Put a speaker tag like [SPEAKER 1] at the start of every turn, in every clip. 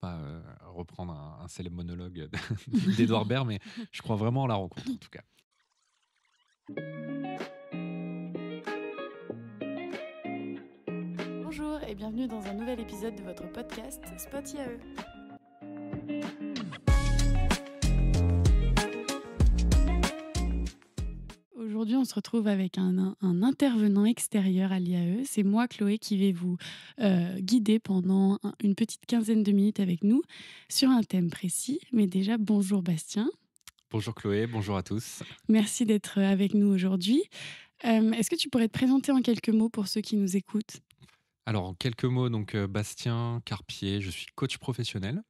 [SPEAKER 1] pas euh, reprendre un, célèbre monologue d'Edouard Baird, mais je crois vraiment à la rencontre en tout cas.
[SPEAKER 2] Bonjour et bienvenue dans un nouvel épisode de votre podcast Spot IAE. on se retrouve avec un, intervenant extérieur à l'IAE. C'est moi, Chloé, qui vais vous euh, guider pendant une petite quinzaine de minutes avec nous sur un thème précis. Mais déjà, bonjour Bastien.
[SPEAKER 1] Bonjour Chloé, bonjour à tous.
[SPEAKER 2] Merci d'être euh, avec nous aujourd'hui. Euh, est-ce que tu pourrais te présenter en quelques mots pour ceux qui nous écoutent
[SPEAKER 1] Alors, en quelques mots, donc Bastien Carpier, je suis coach professionnel.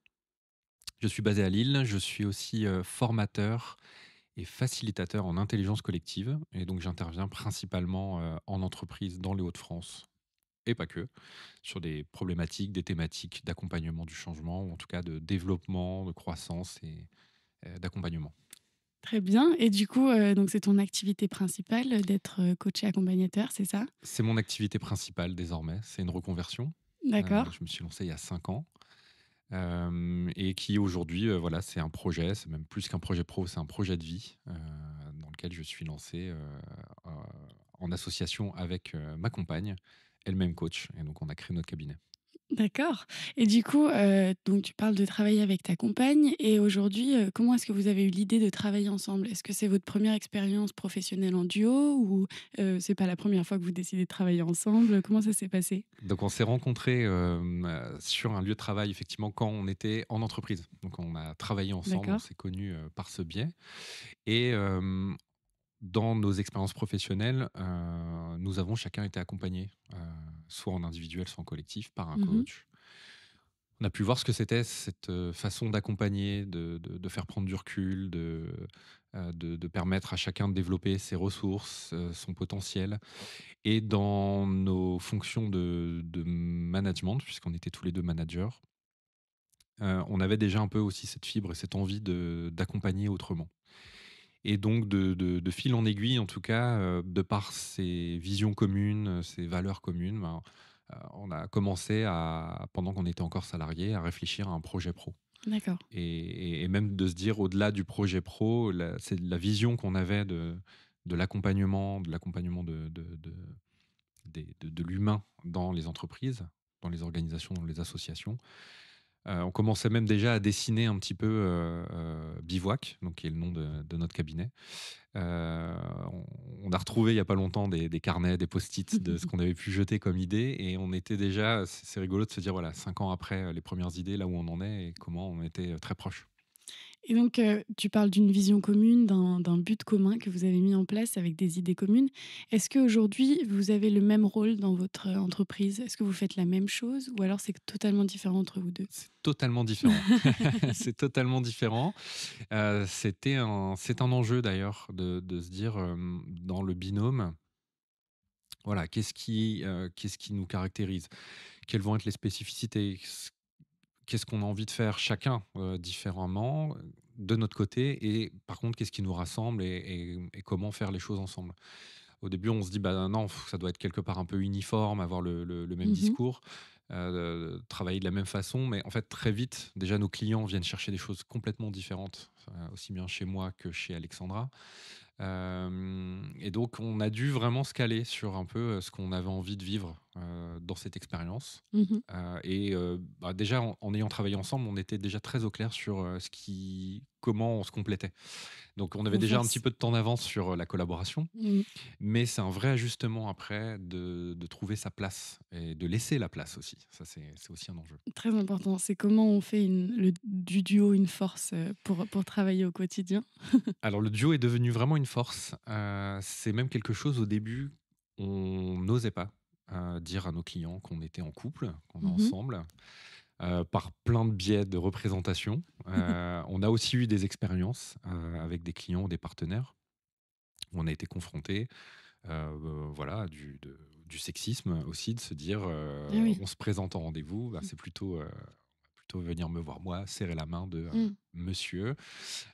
[SPEAKER 1] Je suis basé à Lille, je suis aussi formateur facilitateur en intelligence collective. Et donc j'interviens principalement euh, en entreprise dans les Hauts-de-France et pas que, sur des problématiques, des thématiques d'accompagnement du changement, ou en tout cas de développement, de croissance et euh, d'accompagnement.
[SPEAKER 2] Très bien. Et du coup, euh, donc c'est ton activité principale d'être coach et accompagnateur, c'est ça
[SPEAKER 1] C'est mon activité principale désormais. C'est une reconversion. D'accord. je me suis lancé il y a cinq ans et qui aujourd'hui, euh, voilà, c'est un projet, c'est même plus qu'un projet pro, c'est un projet de vie euh, dans lequel je suis lancé euh, en association avec ma compagne, elle-même coach, et donc on a créé notre cabinet.
[SPEAKER 2] D'accord. Et du coup, euh, donc tu parles de travailler avec ta compagne. Et aujourd'hui, euh, comment est-ce que vous avez eu l'idée de travailler ensemble Est-ce que c'est votre première expérience professionnelle en duo ou euh, c'est pas la première fois que vous décidez de travailler ensemble Comment ça s'est passé
[SPEAKER 1] Donc on s'est rencontrés euh, sur un lieu de travail effectivement quand on était en entreprise. Donc on a travaillé ensemble, on s'est connus par ce biais. Et dans nos expériences professionnelles, euh, nous avons chacun été accompagnés, euh, soit en individuel, soit en collectif, par un mmh coach. On a pu voir ce que c'était cette euh, façon d'accompagner, de, faire prendre du recul, de, de, de, permettre à chacun de développer ses ressources, son potentiel. Et dans nos fonctions de, management, puisqu'on était tous les deux managers, on avait déjà un peu aussi cette fibre et cette envie d'accompagner autrement. Et donc, de, fil en aiguille, en tout cas, euh, de par ces visions communes, euh, ces valeurs communes, ben, euh, on a commencé à, pendant qu'on était encore salarié, à réfléchir à un projet pro. D'accord. Et, même de se dire, au-delà du projet pro, c'est la vision qu'on avait de, de l'accompagnement, de l'accompagnement de, de l'humain dans les entreprises, dans les organisations, dans les associations. Euh, on commençait même déjà à dessiner un petit peu euh, euh, Bivouac, donc qui est le nom de, notre cabinet. On, a retrouvé il n'y a pas longtemps des, carnets, des post-it de ce qu'on avait pu jeter comme idée, et on était déjà, c'est rigolo de se dire, voilà, cinq ans après les premières idées, là où on en est et comment on était très proche.
[SPEAKER 2] Et donc, euh, tu parles d'une vision commune, d'un but commun que vous avez mis en place avec des idées communes. Est-ce qu'aujourd'hui, vous avez le même rôle dans votre euh, entreprise Est-ce que vous faites la même chose ou alors c'est totalement différent entre vous deux C'est
[SPEAKER 1] totalement différent. c'est totalement différent. Euh, c'était un, c'est un enjeu d'ailleurs de, se dire dans le binôme. Voilà, qu'est-ce qui, qu'est-ce qui nous caractérise Quelles vont être les spécificités qu'est-ce qu'on a envie de faire chacun euh, différemment de notre côté et par contre qu'est-ce qui nous rassemble et, comment faire les choses ensemble. Au début, on se dit bah non, ça doit être quelque part un peu uniforme, avoir le, même mmh discours, euh, travailler de la même façon, mais en fait très vite, déjà nos clients viennent chercher des choses complètement différentes, aussi bien chez moi que chez Alexandra. Euh, et donc on a dû vraiment se caler sur un peu ce qu'on avait envie de vivre euh, dans cette expérience. Mmh euh, et euh, bah, déjà, en, ayant travaillé ensemble, on était déjà très au clair sur ce qui, comment on se complétait. Donc, on avait déjà un petit peu de temps d'avance sur la collaboration. Mmh Mais c'est un vrai ajustement après de, de, trouver sa place et de laisser la place aussi. Ça, c'est aussi un enjeu.
[SPEAKER 2] Très important. C'est comment on fait une, le, du duo une force pour, pour travailler au quotidien.
[SPEAKER 1] Alors, le duo est devenu vraiment une force. c'est même quelque chose au début on n'osait pas dire à nos clients qu'on était en couple, qu'on est mhm. ensemble. Euh, par plein de biais de représentation. Mhm. Euh, on a aussi eu des expériences euh, avec des clients, des partenaires, on a été confronté voilà, du, sexisme aussi, de se dire eh on se présente en rendez-vous, bah, mm. c'est plutôt. plutôt venir me voir moi, serrer la main de mm. monsieur,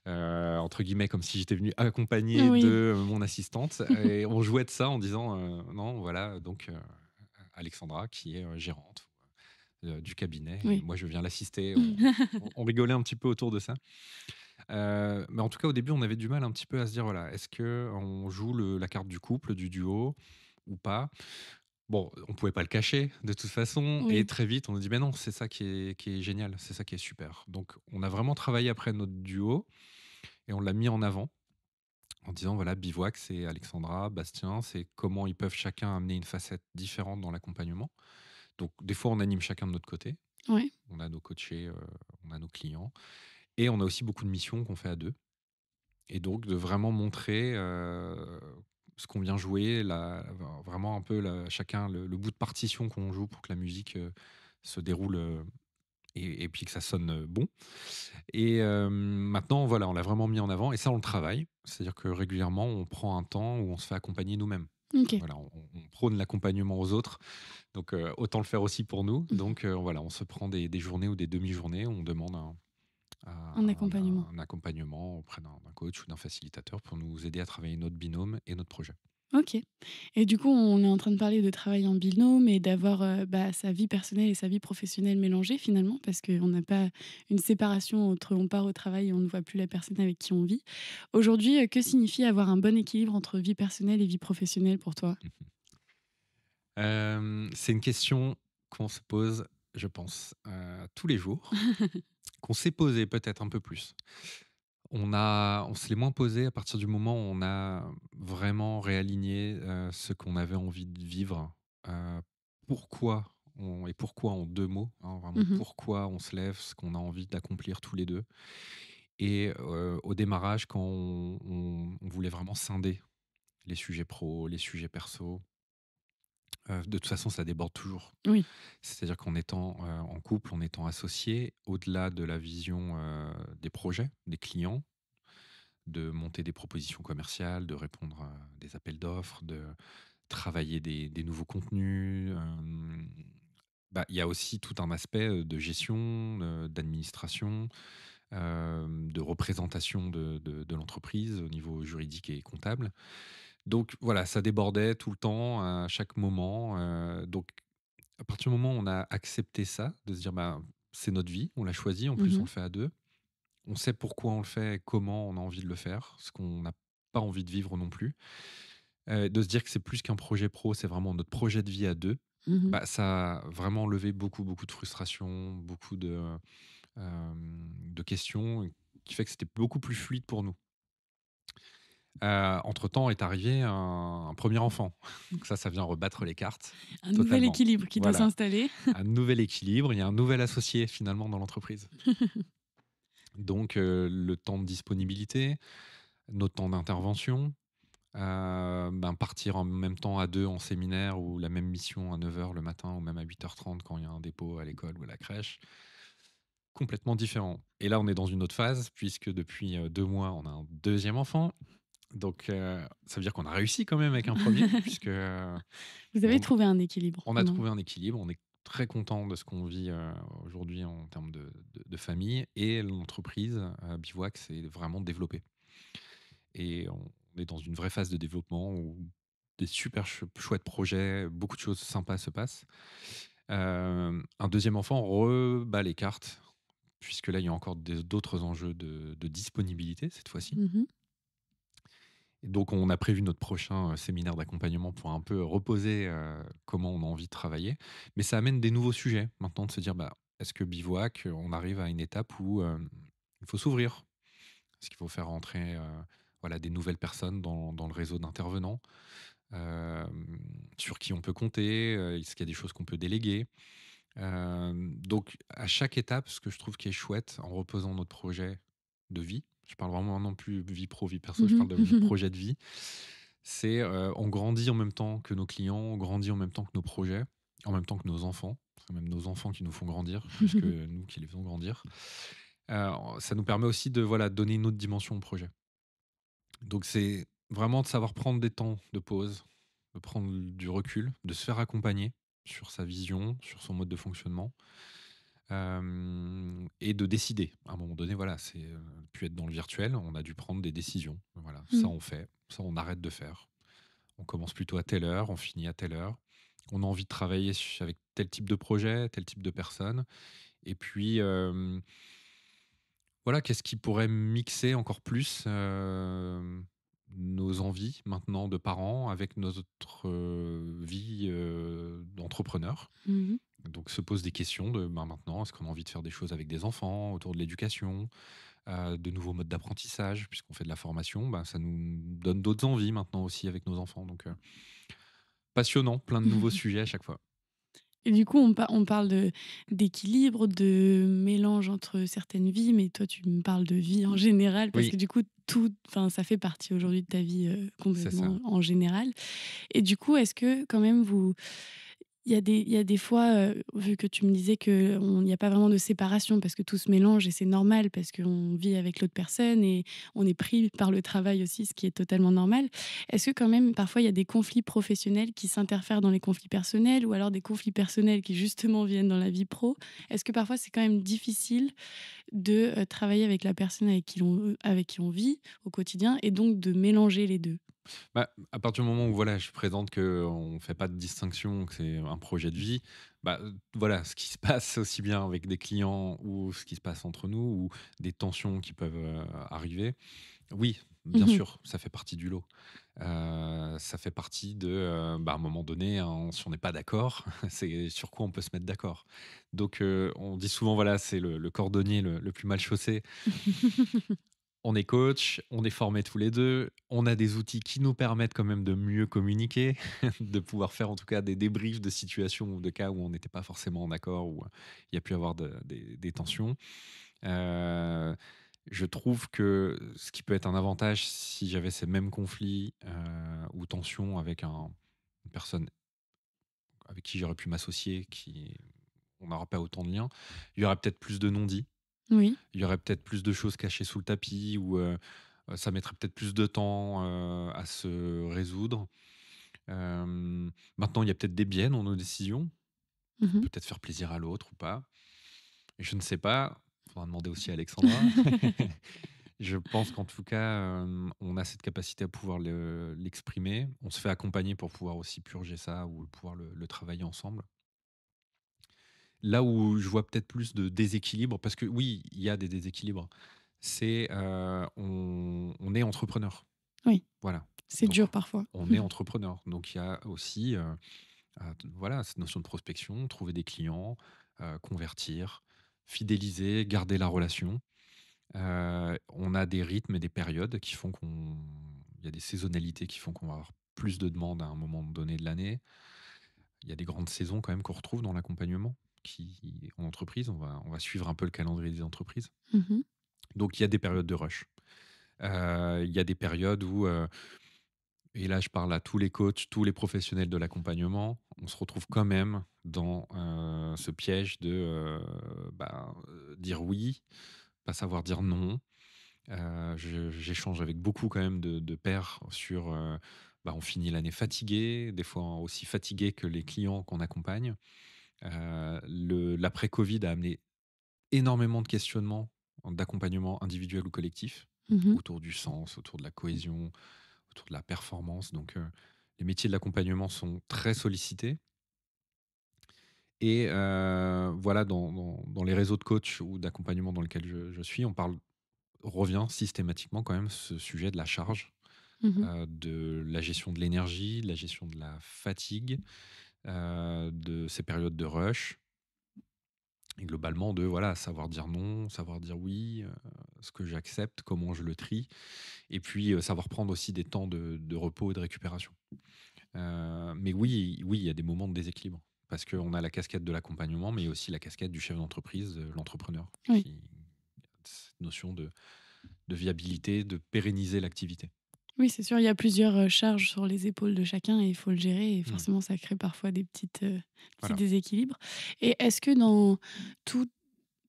[SPEAKER 1] entre guillemets comme si j'étais venu accompagné de mon assistante. et on jouait de ça en disant non, voilà, donc Alexandra, qui est euh, gérante euh, du cabinet. Moi, je viens l'assister. On, rigolait un petit peu autour de ça. Euh, mais en tout cas, au début, on avait du mal un petit peu à se dire voilà, est-ce que on joue la carte du couple, du duo ou pas Bon, on pouvait pas le cacher de toute façon. Et très vite, on nous dit mais non, c'est ça qui est génial, c'est ça qui est super. Donc, on a vraiment travaillé après notre duo et on l'a mis en avant en disant voilà, Bivouac, c'est Alexandra, Bastien, c'est comment ils peuvent chacun amener une facette différente dans l'accompagnement. Donc, des fois, on anime chacun de notre côté. oui On a nos coachés, euh, on a nos clients. Et on a aussi beaucoup de missions qu'on fait à deux. Et donc, de vraiment montrer euh, ce qu'on vient jouer, vraiment un peu chacun le, bout de partition qu'on joue pour que la musique euh, se déroule et, puis que ça sonne euh, bon. Et euh, maintenant, voilà, on l'a vraiment mis en avant et ça, on le travaille. C'est-à-dire que régulièrement, on prend un temps où on se fait accompagner nous-mêmes. Voilà, on, prône l'accompagnement aux autres, donc euh, autant le faire aussi pour nous. Mmh. Donc voilà, on se prend des, journées ou des demi-journées, on demande un, accompagnement, un, un accompagnement auprès d'un coach ou d'un facilitateur pour nous aider à travailler notre binôme et notre projet.
[SPEAKER 2] Ok. Et du coup, on est en train de parler de travail en binôme et d'avoir euh, bah, sa vie personnelle et sa vie professionnelle mélangée finalement, parce qu'on n'a pas une séparation entre on part au travail et on ne voit plus la personne avec qui on vit. Aujourd'hui, euh, que signifie avoir un bon équilibre entre vie personnelle et vie professionnelle pour toi
[SPEAKER 1] mmh C'est une question qu'on se pose, je pense, euh, tous les jours, qu'on s'est posée peut-être un peu plus. On, a, on se l'est moins posé à partir du moment où on a vraiment réaligné ce qu'on avait envie de vivre. pourquoi et pourquoi en deux mots, hein, mmh pourquoi on se lève, ce qu'on a envie d'accomplir tous les deux. Et au démarrage, quand on, voulait vraiment scinder les sujets pro, les sujets persos. Euh, de toute façon, ça déborde toujours. Oui. C'est-à-dire qu'en étant euh, en couple, en étant associé, au-delà de la vision euh, des projets, des clients, de monter des propositions commerciales, de répondre à des appels d'offres, de travailler des, nouveaux contenus, bah, il y a aussi tout un aspect de gestion, d'administration, de représentation de l'entreprise au niveau juridique et comptable. Donc voilà, ça débordait tout le temps, à chaque moment. donc à partir du moment où on a accepté ça, de se dire bah, c'est notre vie, on l'a choisi, en mmh plus on le fait à deux, on sait pourquoi on le fait, comment on a envie de le faire, ce qu'on n'a pas envie de vivre non plus. de se dire que c'est plus qu'un projet pro, c'est vraiment notre projet de vie à deux. Mmh bah, ça a vraiment levé beaucoup, beaucoup de frustration, beaucoup de, de questions, qui fait que c'était beaucoup plus fluide pour nous. Euh, entre-temps est arrivé un, premier enfant. Donc ça, ça vient rebattre les cartes. Un nouvel équilibre qui doit s'installer. un nouvel équilibre, il y a un nouvel associé finalement dans l'entreprise. Donc euh, le temps de disponibilité, notre temps d'intervention, euh, ben, partir en même temps à deux en séminaire ou la même mission à 9h le matin ou même à 8h30 quand il y a un dépôt à l'école ou à la crèche complètement différent. Et là, on est dans une autre phase, puisque depuis deux mois, on a un deuxième enfant. Donc, euh, ça veut dire qu'on a réussi quand même avec un premier, puisque. Euh,
[SPEAKER 2] Vous avez trouvé un équilibre.
[SPEAKER 1] On a trouvé un équilibre. On est très content de ce qu'on vit euh, aujourd'hui en termes de, famille. Et l'entreprise Bivouac s'est vraiment développée. Et on est dans une vraie phase de développement où des super chouettes projets, beaucoup de choses sympas se passent. un deuxième enfant rebat les cartes, puisque là, il y a encore d'autres enjeux de, disponibilité cette fois-ci. Mmh donc, on a prévu notre prochain euh, séminaire d'accompagnement pour un peu reposer euh, comment on a envie de travailler. Mais ça amène des nouveaux sujets maintenant de se dire bah, est-ce que bivouac, euh, on arrive à une étape où il faut s'ouvrir Est-ce qu'il faut faire rentrer voilà, des nouvelles personnes dans, le réseau d'intervenants sur qui on peut compter, est-ce qu'il y a des choses qu'on peut déléguer. donc à chaque étape, ce que je trouve qui est chouette en reposant notre projet de vie, je parle vraiment non plus vie pro, vie perso, je mmh parle de projet de vie. C'est euh, on grandit en même temps que nos clients, on grandit en même temps que nos projets, en même temps que nos enfants. C'est même nos enfants qui nous font grandir, plus que nous qui les faisons grandir. Euh, ça nous permet aussi de voilà donner une autre dimension au projet. Donc c'est vraiment de savoir prendre des temps de pause, de prendre du recul, de se faire accompagner sur sa vision, sur son mode de fonctionnement et de décider. À un moment donné, voilà, c'est pu être dans le virtuel, on a dû prendre des décisions. Voilà, ça mmh. on fait, ça on arrête de faire. On commence plutôt à telle heure, on finit à telle heure. On a envie de travailler avec tel type de projet, tel type de personne. Et puis, voilà, qu'est-ce qui pourrait mixer encore plus nos envies maintenant de parents avec notre vie d'entrepreneur mmh donc se posent des questions de ben, maintenant, est-ce qu'on a envie de faire des choses avec des enfants, autour de l'éducation, euh, de nouveaux modes d'apprentissage, puisqu'on fait de la formation, ben, ça nous donne d'autres envies maintenant aussi avec nos enfants. Donc, euh, passionnant, plein de nouveaux sujets à chaque fois.
[SPEAKER 2] Et du coup, on, on parle d'équilibre, de, mélange entre certaines vies, mais toi, tu me parles de vie en mmh. général, parce que du coup, tout, ça fait partie aujourd'hui de ta vie euh, complètement en général. Et du coup, est-ce que quand même vous il y, a des, fois, euh, vu que tu me disais qu'il n'y a pas vraiment de séparation parce que tout se mélange et c'est normal parce qu'on vit avec l'autre personne et on est pris par le travail aussi, ce qui est totalement normal. Est-ce que quand même, parfois, il y a des conflits professionnels qui s'interfèrent dans les conflits personnels ou alors des conflits personnels qui justement viennent dans la vie pro Est-ce que parfois c'est quand même difficile de euh, travailler avec la personne avec qui, avec qui on vit au quotidien et donc de mélanger
[SPEAKER 1] les deux bah, à partir du moment où voilà, je présente qu'on ne fait pas de distinction, que c'est un projet de vie, bah, euh, voilà, ce qui se passe aussi bien avec des clients ou ce qui se passe entre nous ou des tensions qui peuvent euh, arriver, oui, bien mmh sûr, ça fait partie du lot. Euh, ça fait partie de, bah, à un moment donné, hein, si on n'est pas d'accord, c'est sur quoi on peut se mettre d'accord. Donc, on dit souvent, voilà, c'est le, cordonnier le, le plus mal chaussé. on est coach, on est formé tous les deux, on a des outils qui nous permettent quand même de mieux communiquer, de pouvoir faire en tout cas des débriefs de situations ou de cas où on n'était pas forcément en accord, où euh, il y a pu avoir des, tensions. Euh, je trouve que ce qui peut être un avantage si j'avais ces mêmes conflits euh, ou tensions avec un, une personne avec qui j'aurais pu m'associer, qui on n'aura pas autant de liens, il y aurait peut-être plus de non-dits il y aurait peut-être plus de choses cachées sous le tapis ou euh, euh, ça mettrait peut-être plus de temps euh, à se résoudre. maintenant, il y a peut-être des biais dans nos décisions. Mmh peut-être faire plaisir à l'autre ou pas. je ne sais pas. Il faudra demander aussi à Alexandra. je pense qu'en tout cas, on a cette capacité à pouvoir l'exprimer. on se fait accompagner pour pouvoir aussi purger ça ou pouvoir le travailler ensemble. Là où je vois peut-être plus de déséquilibre, parce que oui, il y a des déséquilibres, c'est euh, on, est entrepreneur. Oui. Voilà.
[SPEAKER 2] C'est dur parfois. On
[SPEAKER 1] est entrepreneur. Donc il y a aussi euh, voilà, cette notion de prospection, trouver des clients, euh, convertir, fidéliser, garder la relation. Euh, on a des rythmes et des périodes qui font qu'on. Il y a des saisonnalités qui font qu'on va avoir plus de demandes à un moment donné de l'année. Il y a des grandes saisons quand même qu'on retrouve dans l'accompagnement en entreprise, on va, suivre un peu le calendrier des entreprises. Mmh Donc il y a des périodes de rush. Euh, il y a des périodes où, euh, et là je parle à tous les coachs, tous les professionnels de l'accompagnement, on se retrouve quand même dans euh, ce piège de bah, dire oui, pas savoir dire non. J'échange avec beaucoup quand même de, de pairs sur... Bah, on finit l'année fatigué, des fois aussi fatigué que les clients qu'on accompagne. Euh, L'après-Covid a amené énormément de questionnements d'accompagnement individuel ou collectif mmh autour du sens, autour de la cohésion, autour de la performance. Donc, euh, les métiers de l'accompagnement sont très sollicités. Et euh, voilà, dans, les réseaux de coach ou d'accompagnement dans lesquels je, suis, on parle, revient systématiquement quand même ce sujet de la charge, mmh de la gestion de l'énergie, de la gestion de la fatigue. Euh, de ces périodes de rush. Et globalement, de voilà, savoir dire non, savoir dire oui, euh, ce que j'accepte, comment je le trie, et puis euh, savoir prendre aussi des temps de, repos et de récupération. mais oui, oui, il y a des moments de déséquilibre, parce qu'on a la casquette de l'accompagnement, mais aussi la casquette du chef d'entreprise, l'entrepreneur,
[SPEAKER 2] cette
[SPEAKER 1] notion de viabilité, de pérenniser l'activité.
[SPEAKER 2] Oui, c'est sûr, il y a plusieurs euh, charges sur les épaules de chacun et il faut le gérer. Et mmh. forcément, ça crée parfois des petites, euh, petits déséquilibres. Et est-ce que dans tout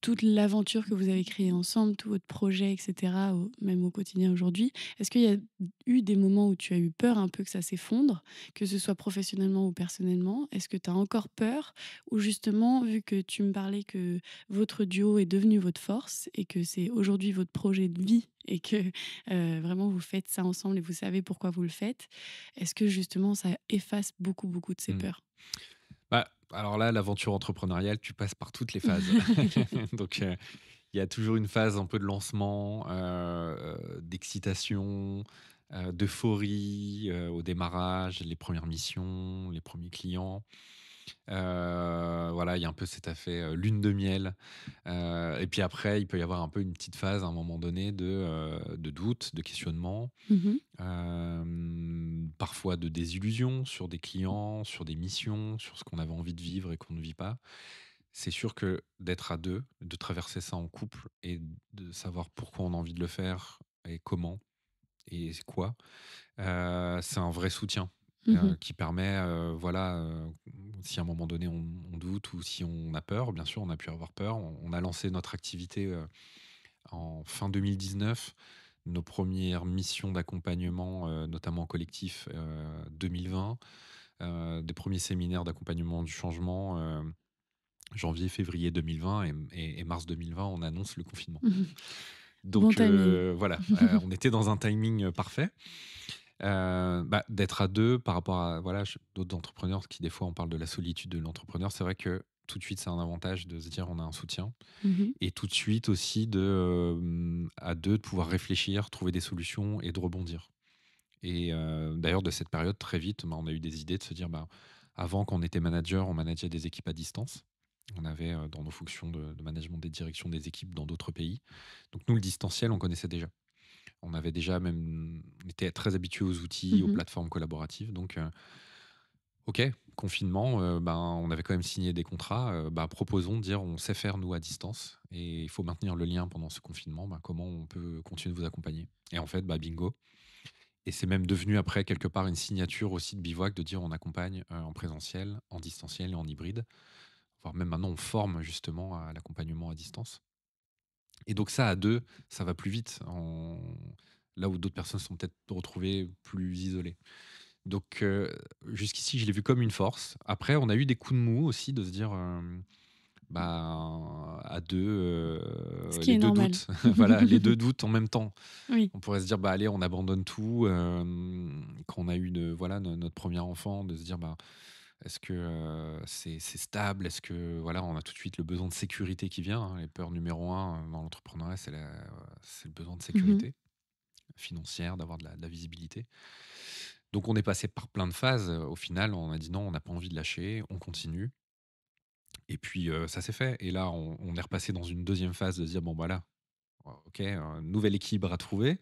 [SPEAKER 2] toute l'aventure que vous avez créée ensemble, tout votre projet, etc., même au quotidien aujourd'hui, est-ce qu'il y a eu des moments où tu as eu peur un peu que ça s'effondre, que ce soit professionnellement ou personnellement Est-ce que tu as encore peur Ou justement, vu que tu me parlais que votre duo est devenu votre force et que c'est aujourd'hui votre projet de vie et que euh, vraiment vous faites ça ensemble et vous savez pourquoi vous le faites, est-ce que justement ça efface beaucoup, beaucoup de ces mmh. peurs
[SPEAKER 1] bah, alors là, l'aventure entrepreneuriale, tu passes par toutes les phases. Donc, euh, il y a toujours une phase un peu de lancement, euh, euh, d'excitation, d'euphorie au démarrage, les premières missions, les premiers clients. Euh, voilà, il y a un peu cet effet euh, lune de miel. Euh, et puis après, il peut y avoir un peu une petite phase à un moment donné de, de doute, de questionnement, mmh parfois de désillusion sur des clients, sur des missions, sur ce qu'on avait envie de vivre et qu'on ne vit pas. C'est sûr que d'être à deux, de traverser ça en couple et de savoir pourquoi on a envie de le faire et comment et quoi, c'est un vrai soutien euh, mmh qui permet, euh, voilà, euh, si à un moment donné on, doute ou si on a peur, bien sûr, on a pu avoir peur. On, a lancé notre activité en fin 2019 nos premières missions d'accompagnement, notamment en collectif 2020, des premiers séminaires d'accompagnement du changement. janvier-février 2020 et, mars 2020, on annonce le confinement. Mmh Donc voilà, on était dans un timing parfait. Euh, bah, d'être à deux par rapport à voilà, d'autres entrepreneurs qui, des fois, on parle de la solitude de l'entrepreneur. C'est vrai que tout de suite, c'est un avantage de se dire on a un soutien. Mmh et tout de suite aussi, de, à deux, de pouvoir réfléchir, trouver des solutions et de rebondir. Et d'ailleurs, de cette période, très vite, bah, on a eu des idées de se dire bah, avant, qu'on était manager, on manageait des équipes à distance. On avait dans nos fonctions de, de, management des directions des équipes dans d'autres pays. Donc, nous, le distanciel, on connaissait déjà. On avait déjà même été très habitué aux outils, aux mmh plateformes collaboratives. Donc, euh, ok, confinement, euh, ben, on avait quand même signé des contrats. Euh, ben, proposons de dire on sait faire nous à distance et il faut maintenir le lien pendant ce confinement. Ben, comment on peut continuer de vous accompagner Et en fait, ben, bingo. Et c'est même devenu après quelque part une signature aussi de bivouac de dire on accompagne en présentiel, en distanciel et en hybride. Voire même maintenant on forme justement à l'accompagnement à distance. Et donc ça, à deux, ça va plus vite, en... là où d'autres personnes sont peut-être retrouvées plus isolées. Donc euh, jusqu'ici, je l'ai vu comme une force. Après, on a eu des coups de mou aussi de se dire, euh, bah, à deux, euh, les deux doutes, voilà, les deux doutes en même temps. On pourrait se dire, bah allez, on abandonne tout. quand on a eu voilà notre premier enfant, de se dire, bah est-ce que c'est stable Est-ce que voilà, on a tout de suite le besoin de sécurité qui vient hein, Les peurs numéro un dans l'entrepreneuriat, c'est le besoin de mmh sécurité financière, d'avoir de la, visibilité. Donc on est passé par plein de phases. Au final, on a dit non, on n'a pas envie de lâcher, on continue. Et puis ça s'est fait. Et là, on, on est repassé dans une deuxième phase de dire bon voilà, bah ok, un nouvel équilibre à trouver,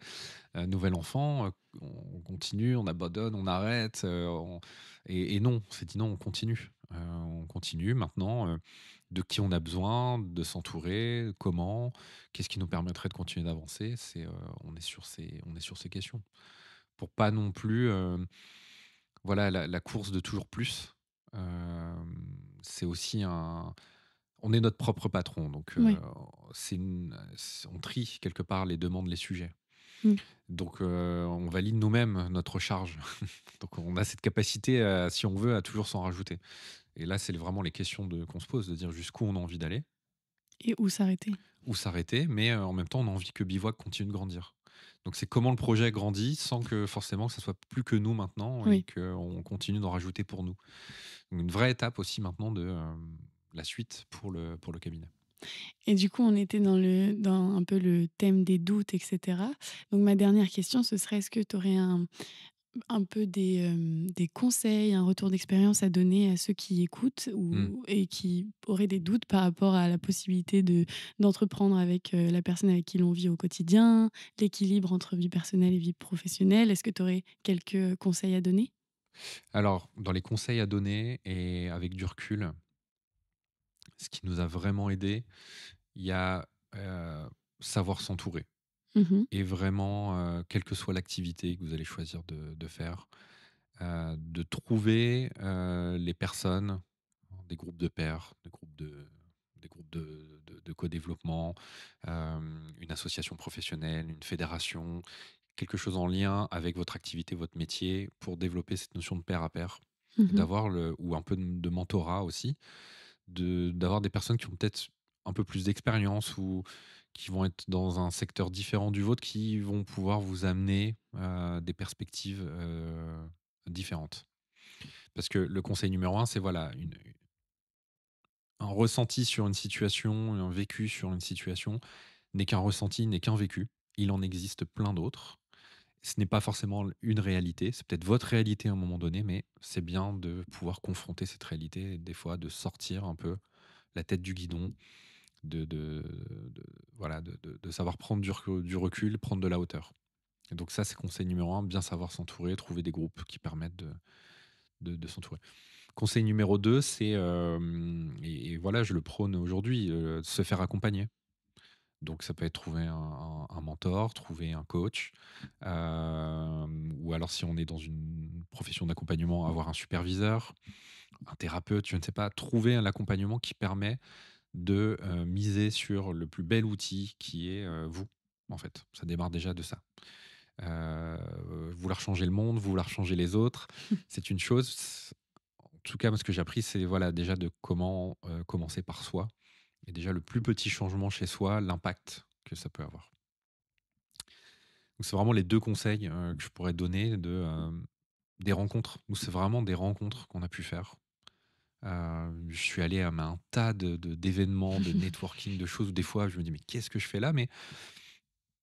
[SPEAKER 1] nouvel enfant, euh, on continue, on abandonne, on arrête. Euh, et, et, non, c'est dit non, on continue. Euh, on continue maintenant de qui on a besoin, de s'entourer, comment, qu'est-ce qui nous permettrait de continuer d'avancer. on, est sur ces, on est sur ces questions. Pour pas non plus voilà, la course de toujours plus. c'est aussi un, on est notre propre patron. Donc, euh, on trie quelque part les demandes, les sujets. Mm. Donc, euh, on valide nous-mêmes notre charge. donc, on a cette capacité, si on veut, à toujours s'en rajouter. Et là, c'est vraiment les questions qu'on se pose, de dire jusqu'où on a envie d'aller.
[SPEAKER 2] Et où s'arrêter.
[SPEAKER 1] Où s'arrêter, mais euh, en même temps, on a envie que Bivouac continue de grandir. Donc, c'est comment le projet grandit sans que forcément que ça soit plus que nous maintenant et qu'on continue d'en rajouter pour nous. une vraie étape aussi maintenant de la suite pour le, pour le cabinet.
[SPEAKER 2] Et du coup, on était dans, le, dans un peu le thème des doutes, etc. Donc ma dernière question, ce serait est-ce que tu aurais un, un peu des, euh, des, conseils, un retour d'expérience à donner à ceux qui écoutent mmh. ou, et qui auraient des doutes par rapport à la possibilité de, d'entreprendre avec euh, la personne avec qui l'on vit au quotidien, l'équilibre entre vie personnelle et vie professionnelle. Est-ce que tu aurais quelques conseils à donner
[SPEAKER 1] Alors, dans les conseils à donner et avec du recul, ce qui nous a vraiment aidé, il y a savoir s'entourer. Mmh et vraiment, quelle que soit l'activité que vous allez choisir de, faire, de trouver les personnes, des groupes de pairs, des groupes de, des groupes de, co-développement, une association professionnelle, une fédération, quelque chose en lien avec votre activité, votre métier, pour développer cette notion de pair à pair, mmh d'avoir le ou un peu de mentorat aussi d'avoir des personnes qui ont peut-être un peu plus d'expérience ou qui vont être dans un secteur différent du vôtre, qui vont pouvoir vous amener à euh, des perspectives euh, différentes. Parce que le conseil numéro un, c'est voilà, une, un ressenti sur une situation, un vécu sur une situation n'est qu'un ressenti, n'est qu'un vécu. Il en existe plein d'autres ce n'est pas forcément une réalité, c'est peut-être votre réalité à un moment donné, mais c'est bien de pouvoir confronter cette réalité, et des fois de sortir un peu la tête du guidon, de, voilà, de, savoir prendre du, recul, prendre de la hauteur. donc ça, c'est conseil numéro un, bien savoir s'entourer, trouver des groupes qui permettent de, s'entourer. Conseil numéro deux, c'est, et, voilà, je le prône aujourd'hui, se faire accompagner. Donc ça peut être trouver un, mentor, trouver un coach, ou alors si on est dans une profession d'accompagnement, avoir un superviseur, un thérapeute, je ne sais pas, trouver un accompagnement qui permet de miser sur le plus bel outil qui est vous, en fait. Ça démarre déjà de ça. vouloir changer le monde, vouloir changer les autres, c'est une chose. En tout cas, ce que j'ai appris, c'est voilà, déjà de comment commencer par soi et déjà, le plus petit changement chez soi, l'impact que ça peut avoir. Donc, c'est vraiment les deux conseils euh, que je pourrais donner de, des rencontres. Où c'est vraiment des rencontres qu'on a pu faire. Euh, je suis allé à un tas d'événements, de, d'événements, de networking, de choses où des fois je me dis mais qu'est-ce que je fais là Mais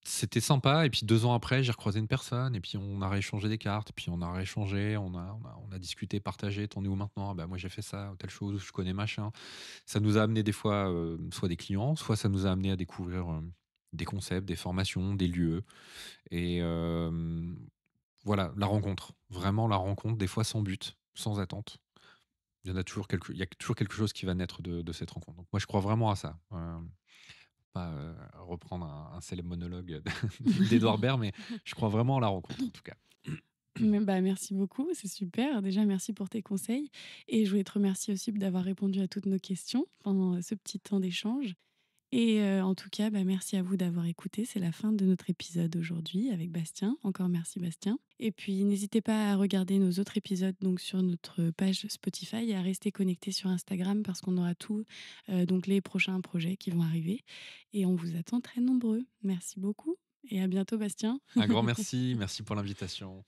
[SPEAKER 1] c'était sympa. Et puis deux ans après, j'ai recroisé une personne. Et puis on a rééchangé des cartes. Et puis on a rééchangé. On a, on a, discuté, partagé. T'en es où maintenant ah bah, Moi, j'ai fait ça, telle chose. Je connais machin. Ça nous a amené des fois euh, soit des clients, soit ça nous a amené à découvrir euh, des concepts, des formations, des lieux. Et voilà, la rencontre. Vraiment la rencontre, des fois sans but, sans attente. Il y, en a toujours quelque, il y a toujours quelque chose qui va naître de, cette rencontre. Donc moi, je crois vraiment à ça. Euh, pas, reprendre un, célèbre monologue d'Edouard Baird, mais je crois vraiment en la rencontre en tout cas.
[SPEAKER 2] Bah, merci beaucoup, c'est super. Déjà, merci pour tes conseils. Et je voulais te remercier aussi d'avoir répondu à toutes nos questions pendant ce petit temps d'échange. Et en tout cas, bah, merci à vous d'avoir écouté. C'est la fin de notre épisode aujourd'hui avec Bastien. Encore merci Bastien. Et puis n'hésitez pas à regarder nos autres épisodes donc sur notre page Spotify et à rester connecté sur Instagram parce qu'on aura tous donc les prochains projets qui vont arriver et on vous attend très nombreux. Merci beaucoup et à bientôt Bastien. Un grand merci,
[SPEAKER 1] merci pour l'invitation.